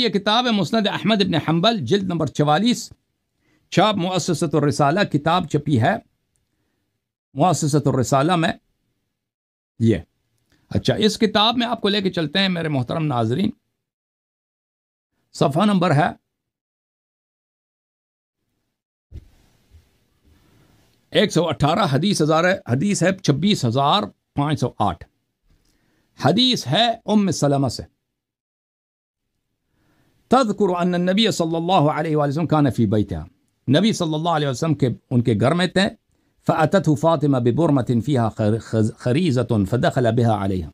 یہ کتاب ہے مسند احمد ابن حنبل جلد نمبر چوالیس چھاپ الرسالہ کتاب چھپی ہے الرسالہ میں یہ اچھا اس کتاب میں آپ کو لے کے چلتے ہیں میرے محترم ناظرین صفحہ نمبر ہے ایک سو اٹھارہ حدیث ہزار حدیث ہے چھبیس ہزار پانچ سو آٹھ حدیث ہے ام سلمہ سے تذکر ان نبی صلی اللہ علیہ وسلم کان فی بیتہ نبی صلی اللہ علیہ وسلم کے ان کے گھر میں تھے فاطمہ حفاط میں بُُتنفیٰ فدخل فد علیہ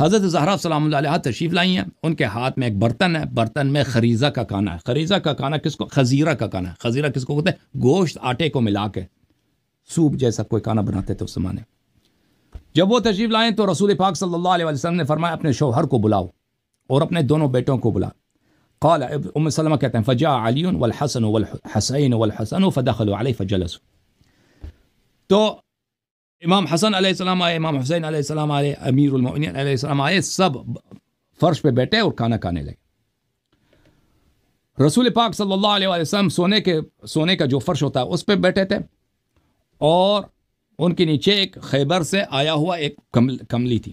حضرت زہرا صلی اللہ علیہ تشریف لائی ہیں ان کے ہاتھ میں ایک برتن ہے برتن میں خریزہ کا کانا ہے خریزہ کا کانا کس کو خزیرہ کا کانا ہے خزیرہ کس کو کہتے ہیں گوشت آٹے کو ملا کے سوپ جیسا کوئی کانا بناتے تھے اس زمانے جب وہ تشریف لائیں تو رسول پاک صلی اللہ علیہ وسلم نے فرمایا اپنے شوہر کو بلاؤ اور اپنے دونوں بیٹوں کو بلاؤ قال ام سلمہ کہتے ہیں فجا علی والحسن والحسین والحسن و علیہ فضل تو امام حسن علیہ السلام آئے امام حسین علیہ السلام آئے امیر المعین علیہ السلام آئے سب فرش پہ بیٹھے اور کھانا کھانے لگے رسول پاک صلی اللہ علیہ وسلم سونے کے سونے کا جو فرش ہوتا ہے اس پہ بیٹھے تھے اور ان کے نیچے ایک خیبر سے آیا ہوا ایک کملی تھی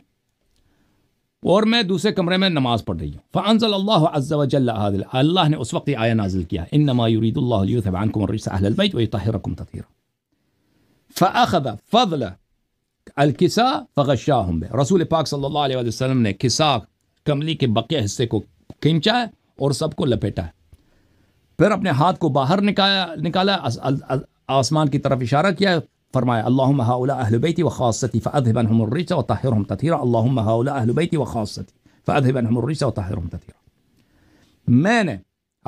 اور میں دوسرے کمرے میں نماز پڑھ رہی ہوں فعان اللہ اللہ نے اس وقت آیا نازل کیا رسول پاک صلی اللہ علیہ وسلم نے کسا کملی کے بقیہ حصے کو کھینچا ہے اور سب کو لپیٹا ہے پھر اپنے ہاتھ کو باہر نکالا نکالا آسمان کی طرف اشارہ کیا فرمایا اللهم هؤلاء اهل بيتي وخاصتي فاذهب عنهم الرجس وطهرهم تطهيرا اللهم هؤلاء اهل بيتي وخاصتي فاذهب عنهم الرجس وطهرهم تطهيرا میں نے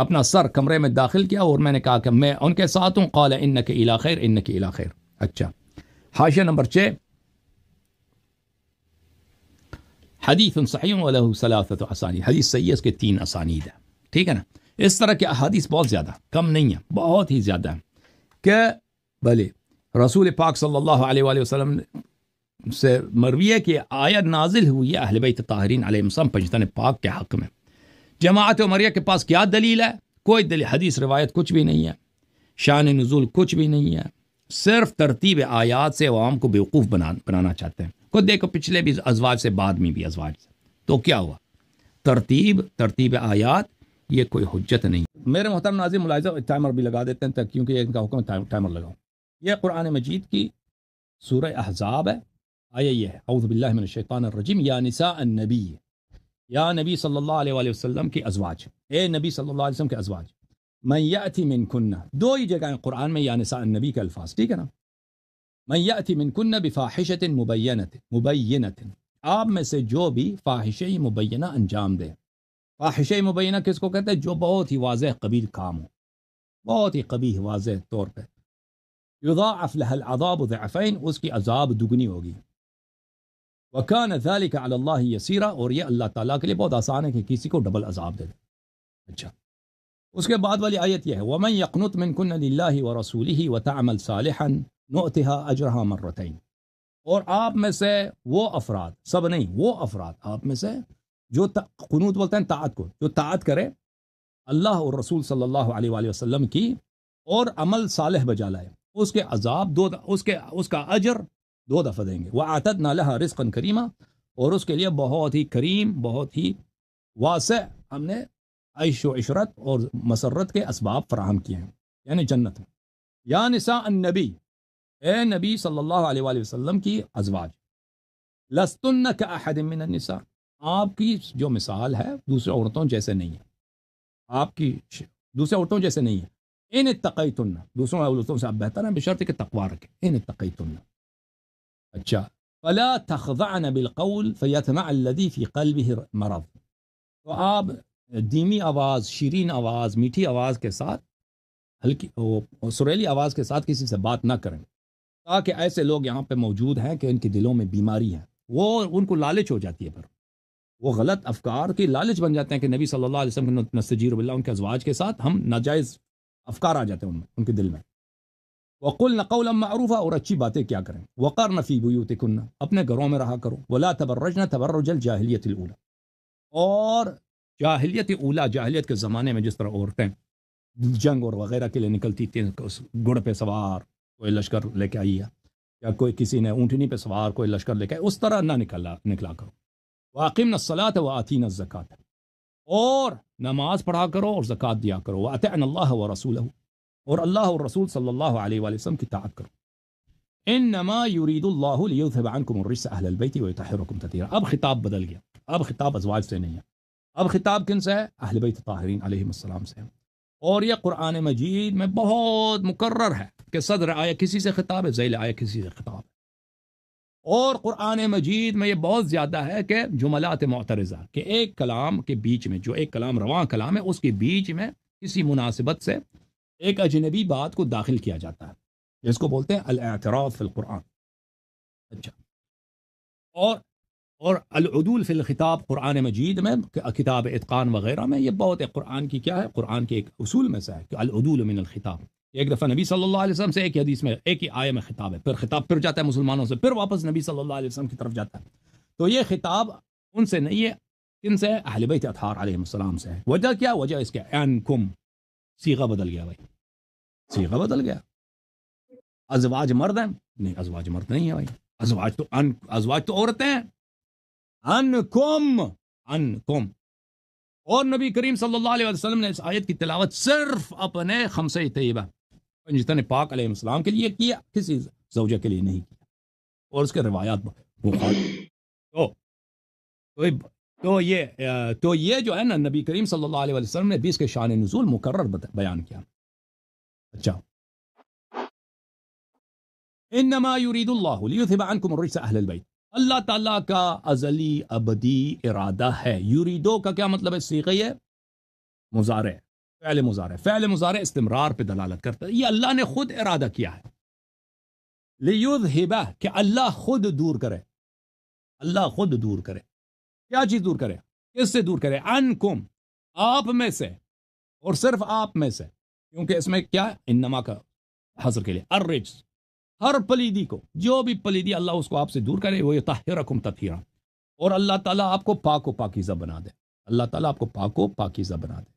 اپنا سر کمرے میں داخل کیا اور میں نے کہا کہ میں ان کے ساتھ ہوں قال انك الی خیر انک الى خير اچھا حاشیہ نمبر 6 حدیث صحیح السلہ صلافت آسانی حدیث صحیح اس کے تین آسانی ٹھیک ہے نا اس طرح کے احادیث بہت زیادہ کم نہیں ہیں بہت ہی زیادہ ہیں کہ بھلے رسول پاک صلی اللہ علیہ وآلہ وسلم سے مروی ہے کہ آیا نازل ہوئی ہے اہل بیت تاہرین علیہ السلام پنجتان پاک کے حق میں جماعت عمریہ کے پاس کیا دلیل ہے کوئی دلیل حدیث روایت کچھ بھی نہیں ہے شان نزول کچھ بھی نہیں ہے صرف ترتیب آیات سے عوام کو بیوقوف بنانا چاہتے ہیں خود دیکھو پچھلے بھی ازواج سے بعد میں بھی ازواج سے تو کیا ہوا ترتیب ترتیب آیات یہ کوئی حجت نہیں میرے محترم ناظرین ملاحظہ ٹائمر بھی لگا دیتے ہیں کیونکہ ان کا حکم ٹائمر لگاؤں یہ قرآن مجید کی سورہ احزاب ہے آیا یہ ہے اعوذ باللہ من الشیطان الرجیم یا نساء النبی یا نبی صلی اللہ علیہ وآلہ وسلم کی ازواج اے نبی صلی اللہ علیہ وسلم کے ازواج من من منقن دو ہی جگہیں قرآن میں یا نساء النبی کے الفاظ ٹھیک ہے نا من من منقنبی بفاحشت مبینت مبینت آپ میں سے جو بھی فاحش مبینہ انجام دے فواحش مبینہ کس کو کہتے ہیں جو بہت ہی واضح قبیل کام ہو بہت ہی قبی واضح طور پہ یضاعف العذاب ضعفین اس کی عذاب دگنی ہوگی وکان ذالک علی اللہ یہ اور یہ اللہ تعالیٰ کے لیے بہت آسان ہے کہ کسی کو ڈبل عذاب دے دے اچھا اس کے بعد والی آیت یہ ہے ومن یقنۃ من کن اللّہ و رسول ہی وطح عمل صالحا اور آپ میں سے وہ افراد سب نہیں وہ افراد آپ میں سے جو بولتے ہیں طاعت کو جو طاعت کرے اللہ اور رسول صلی اللہ علیہ وآلہ وسلم کی اور عمل صالح بجا لائے اس کے عذاب دو اس کے اس کا اجر دو دفعہ دیں گے وہ آتد نالہ رسقن کریمہ اور اس کے لیے بہت ہی کریم بہت ہی واسع ہم نے عیش و عشرت اور مسرت کے اسباب فراہم کیے ہیں یعنی جنت میں یا نسا النبی اے نبی صلی اللہ علیہ وآلہ وسلم کی ازواج لستن کا احد من النساء آپ کی جو مثال ہے دوسرے عورتوں جیسے نہیں ہے آپ کی دوسرے عورتوں جیسے نہیں ہے إن اتقيتن دوسون أو دوسون سأبهتنا بشرطك التقوارك إن اتقيتن अच्छा फला तखदान बिलकौल फ़ैतमदी फ़ी कल मरद तो आप धीमी आवाज़ शीरीन आवाज़ मीठी आवाज़ के साथ हल्की सुरीली आवाज़ के साथ किसी से बात ना करें ताकि ऐसे लोग यहाँ पे मौजूद हैं कि इनके दिलों में बीमारी है वो उनको लालच हो जाती है पर वो गलत अफकार की लालच बन जाते हैं कि नबी सल्लल्लाहु अलैहि वसल्लम के नस्तजीर उनके अजवाज के साथ हम नाजायज़ افکار آ جاتے ہیں ان میں ان کے دل میں وقل نقول معروف اور اچھی باتیں کیا کریں وقار نفی ہوئی ہوتی اپنے گھروں میں رہا کرو ولا تبرجن تبرجل جاہلیت اولا اور جاہلیت اولا جاہلیت کے زمانے میں جس طرح عورتیں جنگ اور وغیرہ کے لیے نکلتی تھیں گڑ پہ سوار کوئی لشکر لے کے آئی یا کوئی کسی نے اونٹنی پہ سوار کوئی لشکر لے کے اس طرح نہ نکلا نکلا کرو واقم نہ صلاحت و وہ آتی نہ زکات اور نماز پڑھا کرو اور زکوٰۃ دیا کرو اللہ و رسول اور اللہ اور رسول صلی اللہ علیہ وآلہ وسلم کی طاعت کرو ان نما اللّہ اب خطاب بدل گیا اب خطاب ازواج سے نہیں ہے اب خطاب کن سے ہے اہل بیت طاہرین علیہ السلام سے اور یہ قرآن مجید میں بہت مقرر ہے کہ صدر آیا کسی سے خطاب ہے ذیل آیا کسی سے خطاب ہے اور قرآن مجید میں یہ بہت زیادہ ہے کہ جملات معترضہ کہ ایک کلام کے بیچ میں جو ایک کلام رواں کلام ہے اس کے بیچ میں کسی مناسبت سے ایک اجنبی بات کو داخل کیا جاتا ہے جس کو بولتے ہیں الاعتراف فی القرآن اچھا اور اور العدول فی الخطاب قرآن مجید میں کتاب اتقان وغیرہ میں یہ بہت ایک قرآن کی کیا ہے قرآن کے ایک اصول میں سے ہے کہ العدول من الخطاب ایک دفعہ نبی صلی اللہ علیہ وسلم سے ایک حدیث میں ایک ہی آئے میں خطاب ہے پھر خطاب پھر جاتا ہے مسلمانوں سے پھر واپس نبی صلی اللہ علیہ وسلم کی طرف جاتا ہے تو یہ خطاب ان سے نہیں ہے ان سے اہل بیت اطہار علیہ السلام سے ہے وجہ کیا وجہ اس کے این کم سیغہ بدل گیا بھائی سیغہ بدل گیا ازواج مرد ہیں نہیں ازواج مرد نہیں ہے بھائی ازواج تو ان ازواج تو عورتیں ہیں ان کم ان کم اور نبی کریم صلی اللہ علیہ وسلم نے اس آیت کی تلاوت صرف اپنے خمسے طیبہ نے پاک علیہ السلام کے لیے کیا کسی زوجہ کے لیے نہیں کیا اور اس کے روایات تو تو تو یہ یہ جو ہے نا نبی کریم صلی اللہ علیہ وسلم نے بھی اس کے شان نزول مقرر بیان کیا اچھا انما يريد اللہ تعالیٰ کا ازلی ابدی ارادہ ہے یوریدو کا کیا مطلب ہے سیغی ہے مزار فعل مضارع فعل مضارع استمرار پہ دلالت کرتا ہے یہ اللہ نے خود ارادہ کیا ہے لیبہ کہ اللہ خود دور کرے اللہ خود دور کرے کیا چیز دور کرے کس سے دور کرے انکم آپ میں سے اور صرف آپ میں سے کیونکہ اس میں کیا انما کا حضر کے الرجز ہر پلیدی کو جو بھی پلیدی اللہ اس کو آپ سے دور کرے وہ تاہر کم اور اللہ تعالیٰ آپ کو پاک و پاکیزہ بنا دے اللہ تعالیٰ آپ کو پاک و پاکیزہ بنا دے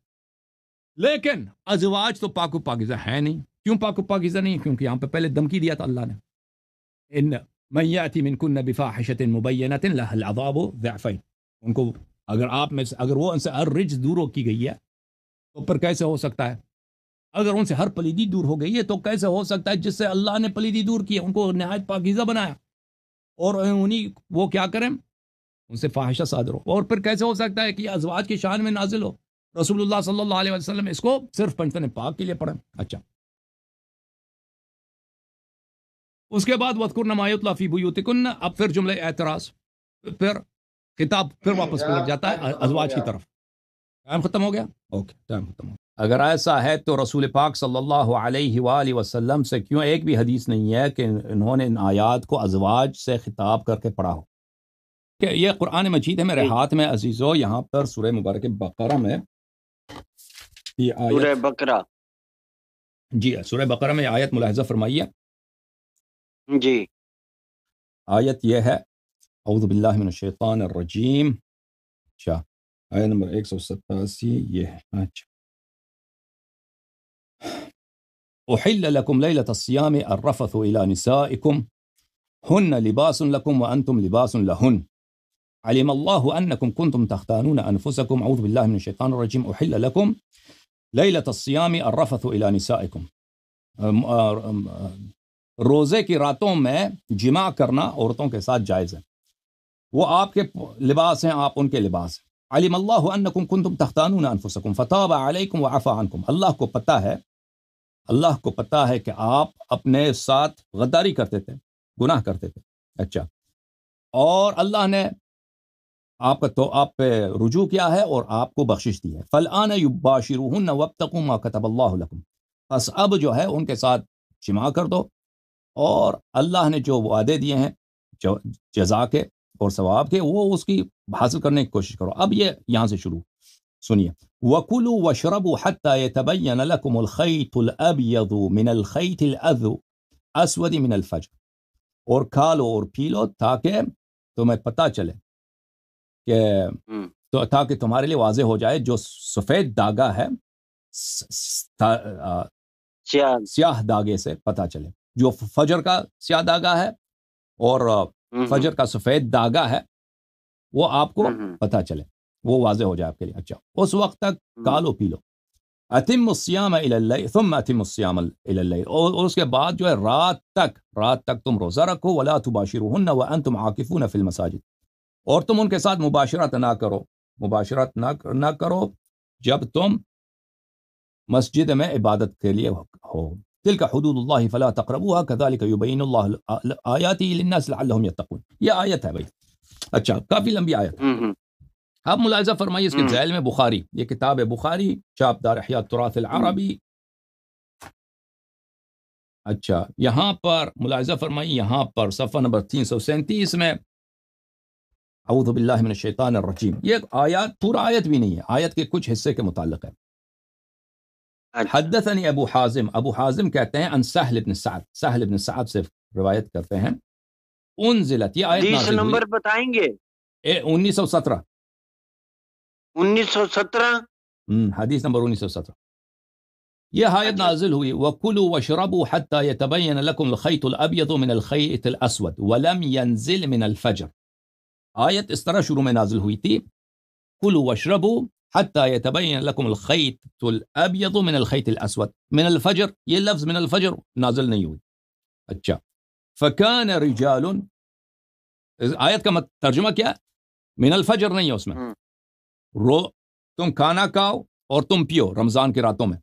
لیکن ازواج تو پاک و پاکیزہ ہے نہیں کیوں پاک و پاکیزہ نہیں کیونکہ یہاں پہ پہلے دمکی دیا تھا اللہ نے ان من کن مبین کو اگر آپ میں سے اگر وہ ان سے ہر رج دور ہو کی گئی ہے تو کیسے ہو سکتا ہے اگر ان سے ہر پلیدی دور ہو گئی ہے تو کیسے ہو سکتا ہے جس سے اللہ نے پلیدی دور کی ان کو نہایت پاکیزہ بنایا اور انہیں وہ کیا کریں ان سے فاحشہ صادر ہو اور پھر کیسے ہو سکتا ہے کہ ازواج کے شان میں نازل ہو رسول اللہ صلی اللہ علیہ وسلم اس کو صرف پنچن پاک کے لیے پڑھیں اچھا اس کے بعد اللہ فی الفیبیوتکن اب پھر جملے اعتراض پھر کتاب پھر واپس پلٹ جاتا ہے ازواج کی طرف ٹائم ختم ہو گیا اوکے ٹائم ختم ہو گیا اگر ایسا ہے تو رسول پاک صلی اللہ علیہ وآلہ وسلم سے کیوں ایک بھی حدیث نہیں ہے کہ انہوں نے ان آیات کو ازواج سے خطاب کر کے پڑھا ہو کہ یہ قرآن مجید ہے میرے ہاتھ میں عزیزو یہاں پر سورہ مبارک بقرہ میں هي آيات سورة بقرة جي سورة بقرة میں آیت ملاحظہ فرمائیے جی آیت آية یہ ہے اعوذ باللہ من الشیطان الرجیم اچھا آیت آية نمبر 187 یہ ہے اچھا أحل لكم ليلة الصيام الرفث إلى نسائكم هن لباس لكم وأنتم لباس لهن علم الله أنكم كنتم تختانون أنفسكم أعوذ بالله من الشيطان الرجيم أحل لكم ليلة الصيام الرفث و نسائكم روزے کی راتوں میں جمع کرنا عورتوں کے ساتھ جائز ہے وہ آپ کے لباس ہیں آپ ان کے لباس ہیں علم اللہ انکم کنتم تختانون انفسکم فتاب علیکم وعفا عنکم اللہ کو پتہ ہے اللہ کو پتہ ہے کہ آپ اپنے ساتھ غداری کرتے تھے گناہ کرتے تھے اچھا اور اللہ نے آپ کا تو آپ پہ رجوع کیا ہے اور آپ کو بخشش دی ہے ما کتب اللہ اب جو ہے ان کے ساتھ جمع کر دو اور اللہ نے جو وعدے دیے ہیں جزا کے اور ثواب کے وہ اس کی حاصل کرنے کی کوشش کرو اب یہ یہاں سے شروع سنیے وکل وشرب لكم الخیط الابیض من الفج اور کھا لو اور پی لو تاکہ تمہیں پتہ چلے کہ تو تاکہ تمہارے لیے واضح ہو جائے جو سفید داغا ہے سیاہ داغے سے پتہ چلے جو فجر کا سیاہ داغا ہے اور فجر کا سفید داغا ہے وہ آپ کو پتہ چلے وہ واضح ہو جائے آپ کے لیے اچھا اس وقت تک کالو پیلو اتم سیام اتم سیام اس کے بعد جو ہے رات تک رات تک تم روزہ رکھو ولا المساجد اور تم ان کے ساتھ مباشرت نہ کرو مباشرت نہ نہ کرو جب تم مسجد میں عبادت کے لیے ہو ہود اللہ فلاح تک یہ آیت ہے بھائی اچھا کافی لمبی آیت اب کے ذیل میں بخاری یہ کتاب ہے بخاری چاپ دار احیاء تراث العربی اچھا یہاں پر ملاحظہ فرمائیے یہاں پر صفحہ نمبر تین سو سینتیس میں اعوذ بالله من الشيطان الرجيم یہ آیات پورا آیت بھی نہیں ہے آیت کے کچھ حصے کے متعلق ہے حدثني ابو حازم ابو حازم کہتے ہیں ان سہل بن سعد سهل بن سعد سے روایت کرتے ہیں انزلت یہ آیت إيه، نازل ہوئی نمبر بتائیں گے 1917 حدیث نمبر 1917 يا آیت نازل ہوئی وَكُلُوا وَشْرَبُوا حَتَّى يَتَبَيَّنَ لَكُمْ الخيط الْأَبْيَضُ مِنَ الخيط الْأَسْوَدُ وَلَمْ يَنزِلْ مِنَ الْفَجْرِ آیت اس طرح شروع میں نازل ہوئی تھی کلو وشربو حتآت الخیت السوت من الفجر یہ لفظ من الفجر نازل نہیں ہوئی اچھا فکان رجال آیت کا ترجمہ کیا من الفجر نہیں ہے اس میں ہاں۔ رو تم کھانا کھاؤ اور تم پیو رمضان کی راتوں میں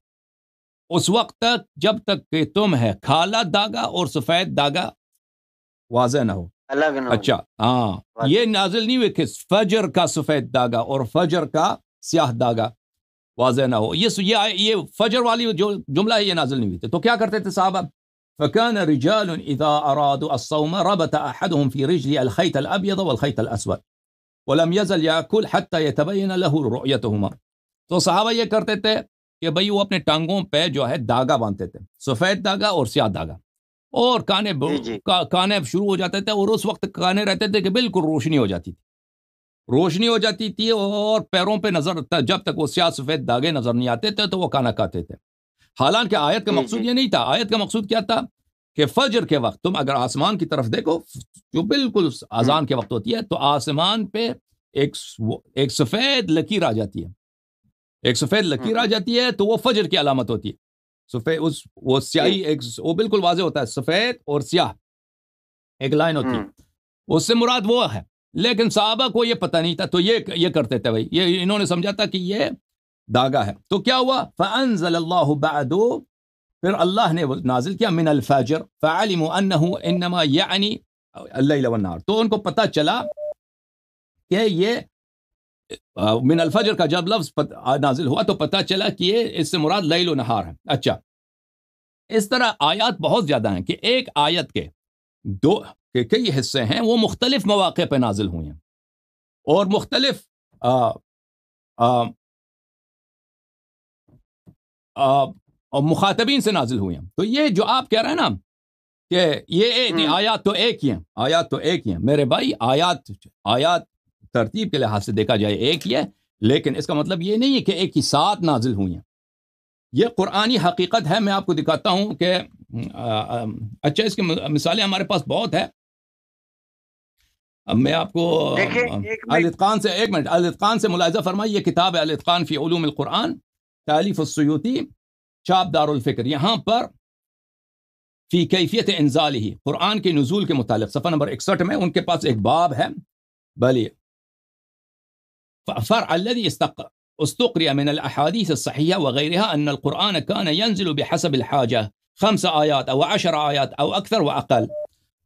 اس وقت تک جب تک کہ تم ہے کھالہ داغا اور سفید داغا واضح نہ ہو الگ اچھا ہاں یہ نازل نہیں ہوئے کہ فجر فجر کا کا سفید داغا داغا اور سیاہ واضح نہ ہو یہ یہ یہ فجر والی جو جملہ ہے نازل نہیں ہوئی تو کیا کرتے تھے فكان رجال اذا ارادوا الصوم ربط احدهم في رجل الخيط الابيض والخيط الاسود ولم يزل ياكل حتى يتبين له رؤيتهما تو صحابہ یہ کرتے تھے کہ بھئی وہ اپنے ٹانگوں پہ جو ہے داغا باندھتے تھے سفید داغا اور سیاہ داغا اور کانے جی، جی۔ کانے شروع ہو جاتے تھے اور اس وقت کانے رہتے تھے کہ بالکل روشنی ہو جاتی تھی روشنی ہو جاتی تھی اور پیروں پہ نظر جب تک وہ سیاہ سفید داغے نظر نہیں آتے تھے تو وہ کانا کھاتے تھے حالانکہ جی، آیت کا مقصود یہ نہیں تھا آیت کا مقصود کیا تھا کہ فجر کے وقت تم اگر آسمان کی طرف دیکھو جو بالکل اذان کے وقت ہوتی ہے تو آسمان پہ ایک ایک سفید لکیر آ جاتی ہے ایک سفید لکیر آ جاتی ہے تو وہ فجر کی علامت ہوتی ہے سفید اس وہ سیاہی جی۔ ایک وہ بالکل واضح ہوتا ہے سفید اور سیاہ ایک لائن ہوتی ہے اس سے مراد وہ ہے لیکن صحابہ کو یہ پتہ نہیں تھا تو یہ یہ کرتے تھے بھائی یہ انہوں نے سمجھا تھا کہ یہ داغا ہے تو کیا ہوا فَأَنزَلَ اللَّهُ بَعْدُ پھر اللہ نے نازل کیا من الفجر فعلم انه انما یعنی اللہ والنار تو ان کو پتہ چلا کہ یہ من الفجر کا جب لفظ نازل ہوا تو پتا چلا کہ یہ اس سے مراد لیل و نہار ہے اچھا اس طرح آیات بہت زیادہ ہیں کہ ایک آیت کے دو کے کئی حصے ہیں وہ مختلف مواقع پہ نازل ہوئے ہیں اور مختلف مخاطبین سے نازل ہوئے ہیں تو یہ جو آپ کہہ رہے ہیں نا کہ یہ ایک آیات تو ایک ہی ہیں آیات تو ایک ہی ہیں میرے بھائی آیات آیات ترتیب کے لحاظ سے دیکھا جائے ایک ہی ہے لیکن اس کا مطلب یہ نہیں ہے کہ ایک ہی ساتھ نازل ہوئی ہیں یہ قرآنی حقیقت ہے میں آپ کو دکھاتا ہوں کہ اچھا اس کی مثالیں ہمارے پاس بہت ہے اب میں آپ کو علید خان سے ایک منٹ علید خان سے ملاحظہ فرمائی یہ کتاب ہے علید خان فی علوم القرآن تعلیف السیوتی چاپ دار الفکر یہاں پر فی کیفیت انزال ہی قرآن کے نزول کے متعلق صفحہ نمبر اکسٹھ میں ان کے پاس ایک باب ہے بلیے فرع الذي استقري من الأحاديث الصحية وغيرها أن القرآن كان ينزل بحسب الحاجة خمس آيات أو عشر آيات أو أكثر وأقل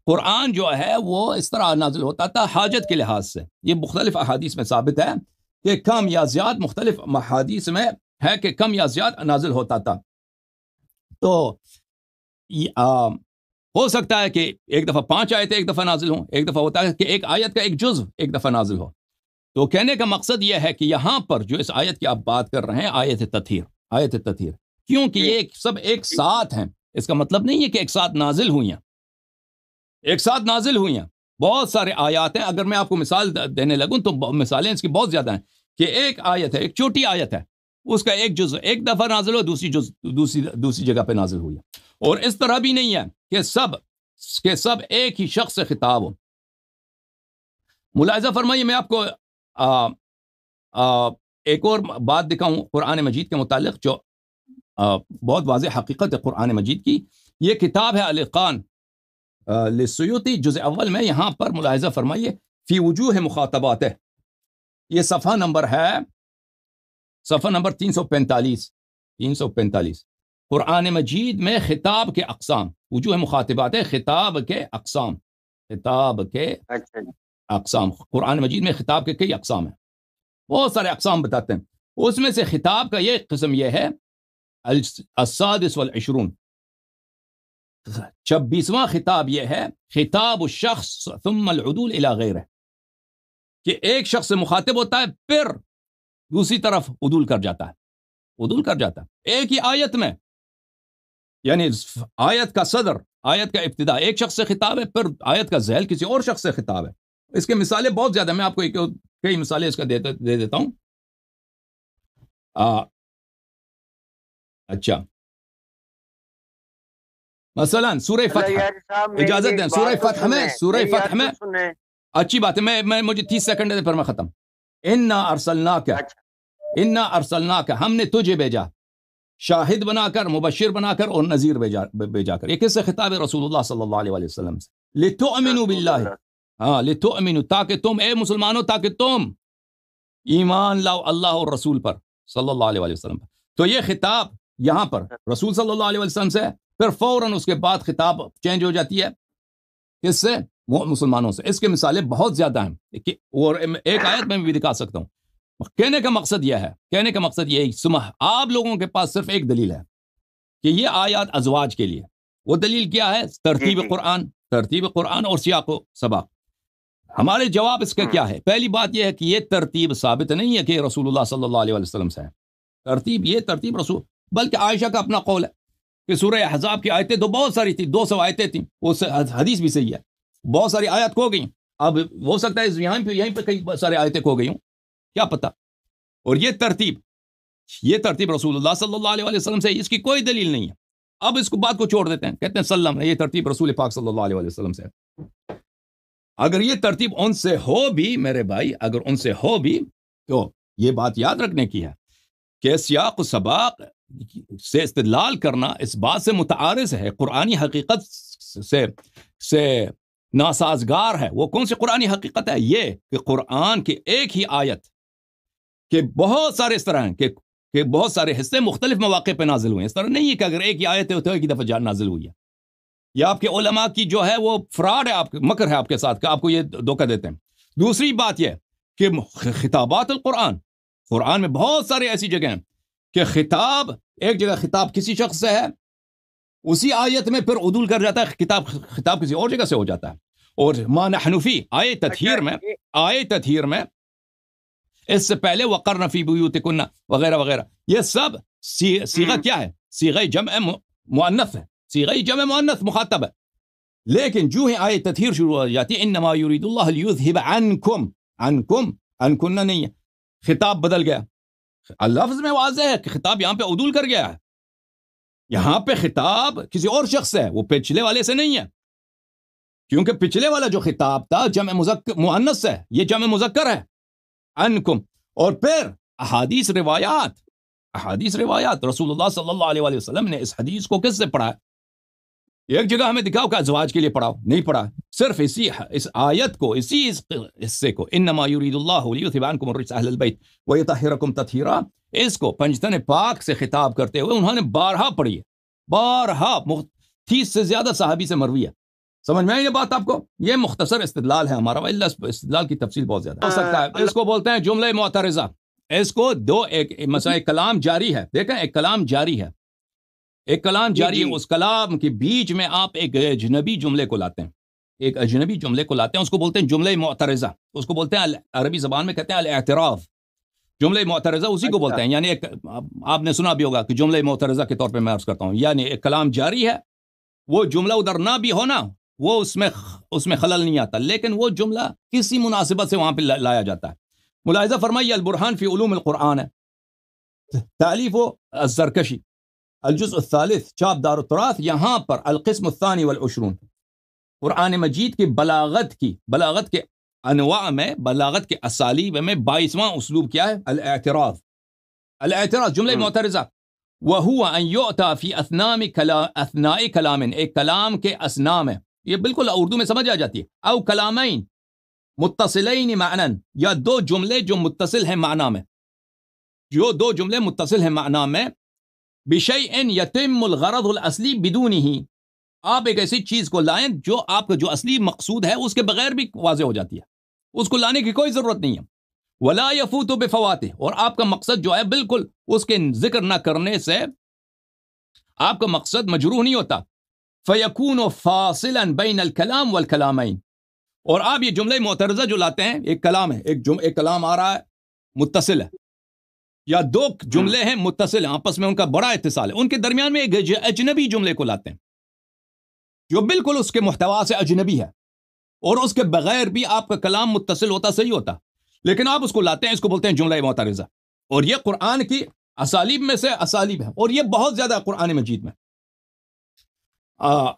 قرآن جو ہے وہ اس نازل هو تھا حاجت کے لحاظ سے یہ مختلف احادیث میں ثابت ہے کہ کم یا مختلف أحاديث میں ہے کہ کم یا زیاد نازل هو تھا تو ہو سکتا ہے کہ ایک دفعہ پانچ آیتیں ایک دفعہ نازل ہوں ایک دفعہ ہوتا ہے کہ ایک آیت کا ایک جزو ایک دفعہ نازل ہو تو کہنے کا مقصد یہ ہے کہ یہاں پر جو اس آیت کی آپ بات کر رہے ہیں آیت تطہیر آیت تطہیر کیونکہ جی۔ یہ سب ایک ساتھ ہیں اس کا مطلب نہیں ہے کہ ایک ساتھ نازل ہوئی ہیں ایک ساتھ نازل ہوئی ہیں بہت سارے آیات ہیں اگر میں آپ کو مثال دینے لگوں تو مثالیں اس کی بہت زیادہ ہیں کہ ایک آیت ہے ایک چھوٹی آیت ہے اس کا ایک جز ایک دفعہ نازل ہو دوسری جز دوسری دوسری جگہ پہ نازل ہوئی ہے اور اس طرح بھی نہیں ہے کہ سب کہ سب ایک ہی شخص سے خطاب ہو ملاحظہ فرمائیے میں آپ کو ایک اور بات دکھاؤں قرآن مجید کے متعلق جو بہت واضح حقیقت ہے قرآن مجید کی یہ کتاب ہے علی لسیوتی جز اول میں یہاں پر ملاحظہ فرمائیے فی وجوہ مخاطبات ہے یہ صفحہ نمبر ہے صفحہ نمبر تین سو پینتالیس تین سو پینتالیس قرآن مجید میں خطاب کے اقسام وجوہ مخاطبات ہے خطاب کے اقسام خطاب کے اچھا جی۔ اقسام قرآن مجید میں خطاب کے کئی اقسام ہیں بہت سارے اقسام بتاتے ہیں اس میں سے خطاب کا یہ قسم یہ ہے السادس والعشرون چھبیسواں خطاب یہ ہے خطاب الشخص ثم العدول الی غیرہ کہ ایک شخص سے مخاطب ہوتا ہے پھر دوسری طرف عدول کر جاتا ہے عدول کر جاتا ہے ایک ہی آیت میں یعنی آیت کا صدر آیت کا ابتدا ایک شخص سے خطاب ہے پھر آیت کا ذیل کسی اور شخص سے خطاب ہے اس کے مثالیں بہت زیادہ میں آپ کو ایک کئی مثالیں اس کا دیتا دے دیتا ہوں آ, اچھا مثلا سورہ فتح اجازت دیں سورہ فتح میں سورہ فتح میں اچھی بات ہے میں میں مجھے تیس سیکنڈ دے پھر میں ختم انا ارسلنا کے اچھا۔ انا ارسلنا کے ہم نے تجھے بھیجا شاہد بنا کر مبشر بنا کر اور نذیر بھیجا بھیجا کر یہ کس سے خطاب رسول اللہ صلی اللہ علیہ وسلم سے لتؤمنوا باللہ ہاں لتو امین تاکہ تم اے مسلمانوں تاکہ تم ایمان لاؤ اللہ اور رسول پر صلی اللہ علیہ وسلم پر تو یہ خطاب یہاں پر رسول صلی اللہ علیہ وسلم سے پھر فوراً اس کے بعد خطاب چینج ہو جاتی ہے کس سے وہ مسلمانوں سے اس کے مثالیں بہت زیادہ ہیں اور ایک آیت میں بھی دکھا سکتا ہوں کہنے کا مقصد یہ ہے کہنے کا مقصد یہ سمح آپ لوگوں کے پاس صرف ایک دلیل ہے کہ یہ آیات ازواج کے لیے وہ دلیل کیا ہے ترتیب جی، جی۔ قرآن ترتیب قرآن اور سیاق و سباق ہمارے جواب اس کا ہاں۔ کیا ہے پہلی بات یہ ہے کہ یہ ترتیب ثابت نہیں ہے کہ رسول اللہ صلی اللہ علیہ وسلم سے ترتیب یہ ترتیب رسول بلکہ عائشہ کا اپنا قول ہے کہ سورہ احزاب کی آیتیں تو بہت ساری تھیں دو سو آیتیں تھیں وہ حدیث بھی صحیح ہے بہت ساری آیت کھو گئیں اب ہو سکتا ہے یہاں پہ یہیں پہ کئی سارے آیتیں کھو گئی ہوں کیا پتہ اور یہ ترتیب یہ ترتیب رسول اللہ صلی اللہ علیہ وسلم سے اس کی کوئی دلیل نہیں ہے اب اس کو بات کو چھوڑ دیتے ہیں کہتے ہیں سلم یہ ترتیب رسول پاک صلی اللہ علیہ وسلم سے اگر یہ ترتیب ان سے ہو بھی میرے بھائی اگر ان سے ہو بھی تو یہ بات یاد رکھنے کی ہے کہ سیاق و سباق سے استدلال کرنا اس بات سے متعارض ہے قرآن حقیقت سے سے ناسازگار ہے وہ کون سی قرآن حقیقت ہے یہ کہ قرآن کی ایک ہی آیت کہ بہت سارے اس طرح ہیں کہ بہت سارے حصے مختلف مواقع پہ نازل ہوئے ہیں اس طرح نہیں ہے کہ اگر ایک ہی آیت ہے تو ایک ہی دفعہ جان نازل ہوئی ہے یا آپ کے علماء کی جو ہے وہ فراڈ ہے آپ مکر ہے آپ کے ساتھ کہ آپ کو یہ دھوکہ دیتے ہیں دوسری بات یہ کہ خطابات القرآن قرآن میں بہت سارے ایسی جگہ ہیں کہ خطاب ایک جگہ خطاب کسی شخص سے ہے اسی آیت میں پھر عدول کر جاتا ہے خطاب خطاب کسی اور جگہ سے ہو جاتا ہے اور مان حنفی آئے تطہیر میں اچھا، آئے تطہیر میں اس سے پہلے وقر نفی بیوت کنہ وغیرہ وغیرہ یہ سب سیگا کیا ہے سیغہ جمع معنف ہے سیغی جمع مؤنث مخاطب ہے لیکن جو ہی آئے تطہیر شروع ہو جاتی ہے انما یرید اللہ لیذہب عنکم عنکم عنکنہ نہیں ہے خطاب بدل گیا لفظ میں واضح ہے کہ خطاب یہاں پہ عدول کر گیا ہے یہاں پہ خطاب کسی اور شخص ہے وہ پچھلے والے سے نہیں ہے کیونکہ پچھلے والا جو خطاب تھا جمع مذکر مؤنث ہے یہ جمع مذکر ہے انکم اور پھر احادیث روایات احادیث روایات رسول اللہ صلی اللہ علیہ وسلم نے اس حدیث کو کس سے پڑھا ہے ایک جگہ ہمیں دکھاؤ کہ ازواج کے لیے پڑھاؤ نہیں پڑھا صرف اسی اس آیت کو اسی اس حصے کو انما یرید اللہ علیہ مرس اہل البیت ویتحرکم تطہیرہ اس کو پنجتن پاک سے خطاب کرتے ہوئے انہوں نے بارہا پڑھی ہے بارہا تیس سے زیادہ صحابی سے مروی ہے سمجھ میں یہ بات آپ کو یہ مختصر استدلال ہے ہمارا اللہ استدلال کی تفصیل بہت زیادہ ہو سکتا ہے اس کو بولتے ہیں جملہ معترضہ اس کو دو ایک مسئلہ کلام جاری ہے دیکھیں ایک کلام جاری ہے ایک کلام جی، جاری ہے جی۔ اس کلام کے بیچ میں آپ ایک اجنبی جملے کو لاتے ہیں ایک اجنبی جملے کو لاتے ہیں اس کو بولتے ہیں جملے معترضہ اس کو بولتے ہیں عربی زبان میں کہتے ہیں الاعتراف جملے معترضہ اسی کو بولتے اچھا۔ ہیں یعنی ایک آپ نے سنا بھی ہوگا کہ جملے معترضہ کے طور پہ میں عرض کرتا ہوں یعنی ایک کلام جاری ہے وہ جملہ ادھر نہ بھی ہونا وہ اس میں اس میں خلل نہیں آتا لیکن وہ جملہ کسی مناسبت سے وہاں پہ لایا جاتا ہے ملاحظہ فرمائیے البرحان فی علوم القرآن ہے تعلیف و زرکشی الثالث چاپ دار التراث یہاں پر القسم الثانی والعشرون قرآن مجید کی بلاغت کی بلاغت کے انواع میں بلاغت کے اسالیب میں بائیسواں اسلوب کیا ہے الاعتراض الاعتراض جملہ معترضہ ان فی اثنام کلا اثناء کلام کلام ایک کے یہ بالکل اردو میں سمجھ آ جاتی ہے او کلامین متصلین متصلئن یا دو جملے جو متصل ہیں معنی میں جو دو جملے متصل ہیں معنی میں یتم الغرض الاصلی بدون ہی آپ ایک ایسی چیز کو لائیں جو آپ کا جو اصلی مقصود ہے اس کے بغیر بھی واضح ہو جاتی ہے اس کو لانے کی کوئی ضرورت نہیں ہے ولا فواتے اور آپ کا مقصد جو ہے بالکل اس کے ذکر نہ کرنے سے آپ کا مقصد مجروح نہیں ہوتا فیقون و بین الکلام والکلام اور آپ یہ جملے معترضہ جو لاتے ہیں ایک کلام ہے ایک ایک کلام آ رہا ہے متصل ہے یا دو جملے ہاں۔ ہیں متصل آپس میں ان کا بڑا اتصال ہے ان کے درمیان میں ایک جی، اجنبی جملے کو لاتے ہیں جو بالکل اس کے محتوا سے اجنبی ہے اور اس کے بغیر بھی آپ کا کلام متصل ہوتا صحیح ہوتا لیکن آپ اس کو لاتے ہیں اس کو بولتے ہیں جملہ معترضہ اور یہ قرآن کی اسالیب میں سے اسالیب ہے اور یہ بہت زیادہ قرآن مجید میں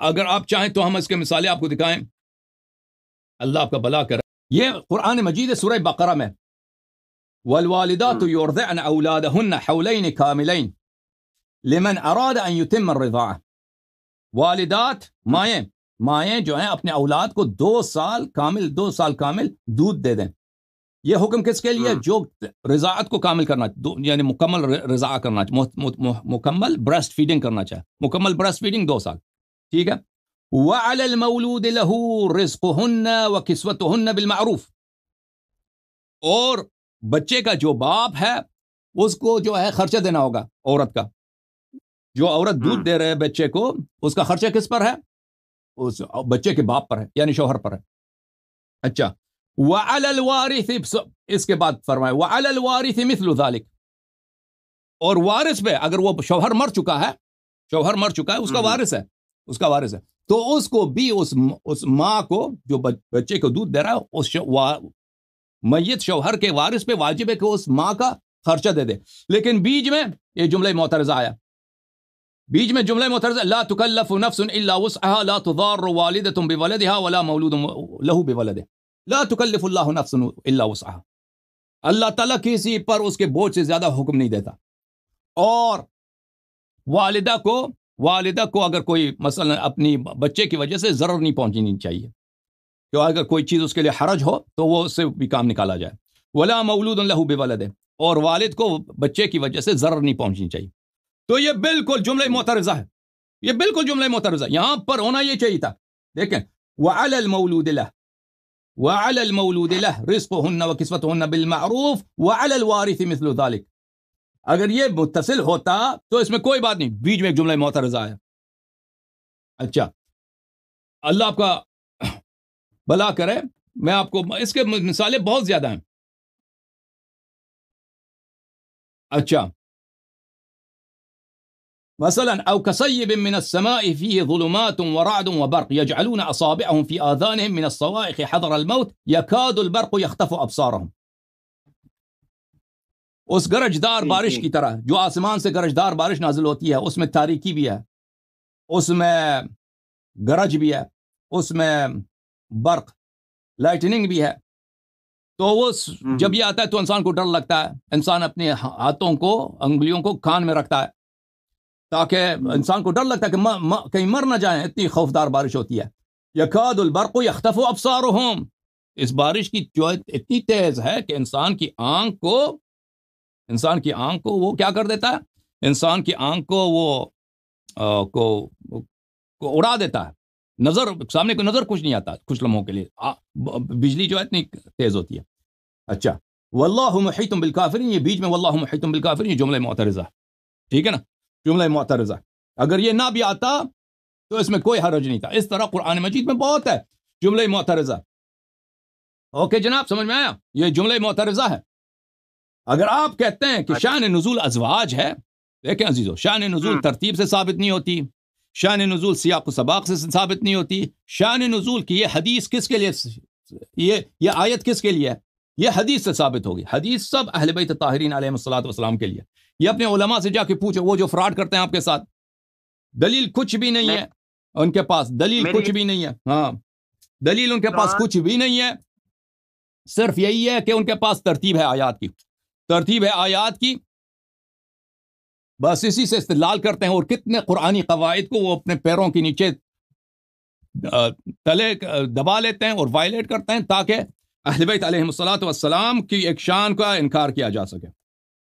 اگر آپ چاہیں تو ہم اس کے مثالیں آپ کو دکھائیں اللہ آپ کا بلا کر یہ قرآن مجید ہے بقرہ میں والوالدات يرضعن أولادهن حولين كاملين لمن يتم والدات مائیں مائیں جو ہیں اپنے اولاد کو دو سال کامل دو سال کامل دودھ دے دیں یہ حکم کس کے لیے ہاں۔ جو رضاعت کو کامل کرنا یعنی مکمل رضا کرنا مکمل بریسٹ فیڈنگ کرنا چاہے مکمل بریسٹ فیڈنگ دو سال ٹھیک ہے وعلى المولود له رزقهن وکسوتهن بالمعروف اور بچے کا جو باپ ہے اس کو جو ہے خرچہ دینا ہوگا عورت کا جو عورت دودھ ہاں۔ دے رہے بچے کو اس کا خرچہ کس پر ہے اس بچے کے باپ پر ہے یعنی شوہر پر ہے اچھا وَعَلَ اس کے بعد فرمائے وَعَلَ الْوَارِثِ مِثْلُ ذَلِكَ اور وارث پہ اگر وہ شوہر مر چکا ہے شوہر مر چکا ہے اس کا ہاں۔ وارث ہے اس کا وارث ہے تو اس کو بھی اس اس ماں کو جو بچے کو دودھ دے رہا ہے اس میت شوہر کے وارث پہ واجب ہے کہ اس ماں کا خرچہ دے دے لیکن بیج میں یہ جملہ محترزہ آیا بیچ میں جملہ محترضہ لا تکلف نفس الا لا تضار ولا مولود تبارد اللہ لا تکلف اللہ وسعها اللہ تعالیٰ کسی پر اس کے بوجھ سے زیادہ حکم نہیں دیتا اور والدہ کو والدہ کو اگر کوئی مثلا اپنی بچے کی وجہ سے ضرور نہیں پہنچنی چاہیے کہ اگر کوئی چیز اس کے لیے حرج ہو تو وہ اس سے بھی کام نکالا جائے ولا مولود اللہ بے اور والد کو بچے کی وجہ سے ضرر نہیں پہنچنی چاہیے تو یہ بالکل جملہ محترضہ یہ بالکل جملہ محترضہ یہاں پر ہونا یہ چاہیے تھا دیکھیں المولود المولود رزقهن بالمعروف الوارث مثل ذلك اگر یہ متصل ہوتا تو اس میں کوئی بات نہیں بیچ میں ایک جملہ معترضہ ہے اچھا اللہ آپ کا بلا کرے میں آپ کو اس کے مثالیں بہت زیادہ ہیں اچھا مثلا او كصيب من السماء فيه ظلمات ورعد وبرق يجعلون اصابعهم في اذانهم من الصواعق حضر الموت يكاد البرق يختف ابصارهم اس گرج دار بارش کی طرح جو آسمان سے گرج دار بارش نازل ہوتی ہے اس میں تاریکی بھی ہے اس میں گرج بھی ہے اس میں برق لائٹننگ بھی ہے تو وہ جب یہ آتا ہے تو انسان کو ڈر لگتا ہے انسان اپنے ہاتھوں کو انگلیوں کو کان میں رکھتا ہے تاکہ انسان کو ڈر لگتا ہے کہ کہیں مر نہ جائیں اتنی خوفدار بارش ہوتی ہے یقاد البرق و و افسار اس بارش کی جو اتنی تیز ہے کہ انسان کی آنکھ کو انسان کی آنکھ کو وہ کیا کر دیتا ہے انسان کی آنکھ کو وہ کو, کو اڑا دیتا ہے نظر سامنے کو نظر کچھ نہیں آتا کچھ لمحوں کے لیے بجلی جو ہے اتنی تیز ہوتی ہے اچھا واللہ محیطم بالکافرین یہ بیچ میں واللہ بالکافرین یہ جملہ معترضہ ٹھیک ہے نا جملہ معترضہ اگر یہ نہ بھی آتا تو اس میں کوئی حرج نہیں تھا اس طرح قرآن مجید میں بہت ہے جملہ معترضہ اوکے جناب سمجھ میں آیا یہ جملہ معترضہ ہے اگر آپ کہتے ہیں کہ اچھا۔ شان نزول ازواج ہے دیکھیں عزیزو شان نزول ہاں۔ ترتیب سے ثابت نہیں ہوتی شان نزول سیاق و سباق سے ثابت نہیں ہوتی شان نزول کی یہ حدیث کس کے لیے یہ یہ آیت کس کے لیے یہ حدیث سے ثابت ہوگی حدیث سب اہل بیت طاہرین علیہ صلاحت وسلام کے لیے یہ اپنے علماء سے جا کے پوچھو وہ جو فراڈ کرتے ہیں آپ کے ساتھ دلیل کچھ بھی نہیں ہے ان کے پاس دلیل کچھ بھی نہیں ہے ہاں دلیل ان کے پاس کچھ بھی نہیں ہے صرف یہی ہے کہ ان کے پاس ترتیب ہے آیات کی ترتیب ہے آیات کی بس اسی سے استدلال کرتے ہیں اور کتنے قرآنی قواعد کو وہ اپنے پیروں کے نیچے تلے دبا لیتے ہیں اور وائلیٹ کرتے ہیں تاکہ اہل بیت علیہ السلام والسلام کی ایک شان کا انکار کیا جا سکے